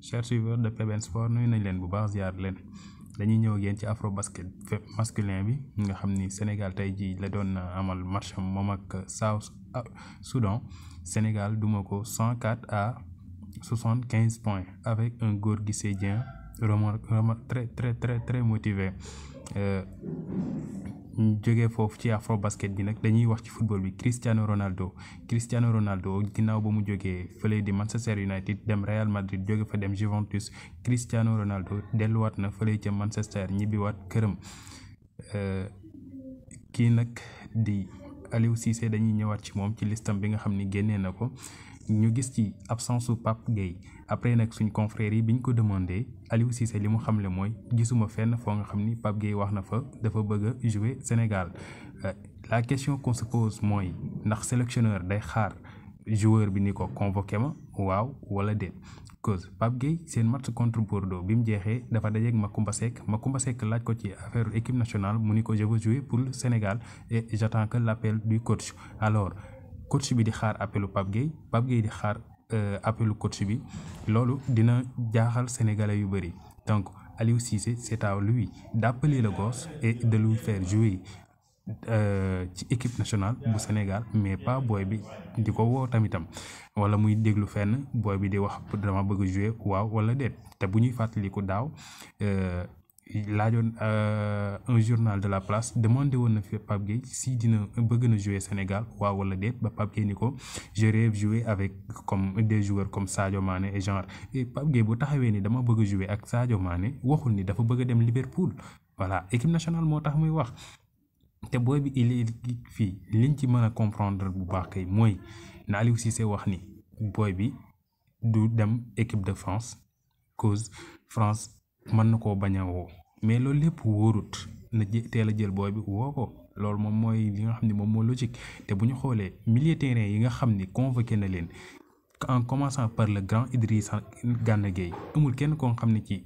chers suiveurs de PBN Sport nuyu nañ leen bu baax ziar leen dañuy ñëw ak ci afro basket masculin bi nga xam ni Sénégal tey jii la doon amal match moom ak South ah, Soudan Sénégal duma ko 104 à 75 points avec un Gorgui Sy remor très très très très motivé. Euh, ñu foofu ci afro basket bi nag dañuy wax ci football bi Cristiano Ronaldo Cristiano Ronaldo ginnaaw ba mu jógee fële di Manchester United dem Real Madrid jóge fa dem Juventus Cristiano Ronaldo delluwaat na fële ca Manchester ñibbiwaat këram kii nag di Aliou Cissé dañuy ñëwaat ci moom ci listam bi nga xam ni génnee na ko ñu gis ci absence Pape Gueye après nag suñ confrères yi bi ñu ko demandé Aliou Cissé li le Moy. mooy gisuma fenn foo nga xam ni Pape Gueye wax na fa dafa bëgg jouer Sénégal euh, la question qu'on se pose mooy ndax sélectionneur day xaar joueur bi ni ko convoqué ma waaw wala cause Pape Gueye un match contre Bordeaux bi mu jeexee dafa dajeeg Macoumba sek Macoumba sek laj ko ci affaire équipe nationale mu ni ko je veux jouer pour le Sénégal et j'attends que l'appel du coach alors coach bi di xaar appelu Pap Gueye Pap Gueye di xaar euh, appelu coach bi loolu dina jaaxal sénégalais yu bari donc Aliou Cissé c'est à lui d'appeler le gosse et de lui faire jouer euh, ci équipe nationale bu Sénégal mais pas booy bi di ko woo tamitam wala muy déglu fenn booy bi di wax dama bëgg jouer waaw wala déet te bu ñuy fàttaliku daaw. Euh, euh, un journal de la place demandé woon na fi Pape Gueye si dina bëgg na jouer Sénégal ou wala déet ba Pape Gueye ni ko je rêve jouer avec comme des joueurs comme Sadio Mané et genre et Pape Gueye bu taxawee ni dama bëgg jouer ak Sadio Mané waxul ni dafa bëgg a dem Liverpool voilà équipe nationale moo tax muy wax te boy bi il fi liñ ci mëna comprendre bu baax kay moy na aussi c'est wax ni boy bi du dem équipe de France cause France man nako koo mais loolu lépp wóorut na teel a jël booy bi woo ko loolu moom mooy li nga xam ne moom moo logique te bu ñu xoolee milieu terrain yi nga xam ni convoqué na leen en commençant par le grand Idrissa Gana Gueye amul kenn koo xam ne ci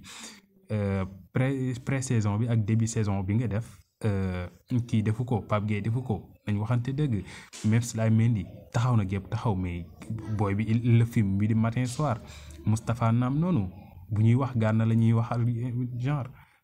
euh, pré pré saison bi ak début saison bi nga def euh, kii defu ko Pape Gueye defu ko nañ waxante dëgg même Sylvain Mendy taxaw na gépp taxaw mais booy bi il le film bi di matin soir Moustapha Nam noonu bu ñuy wax Gana la ñuy waxal euh, genre.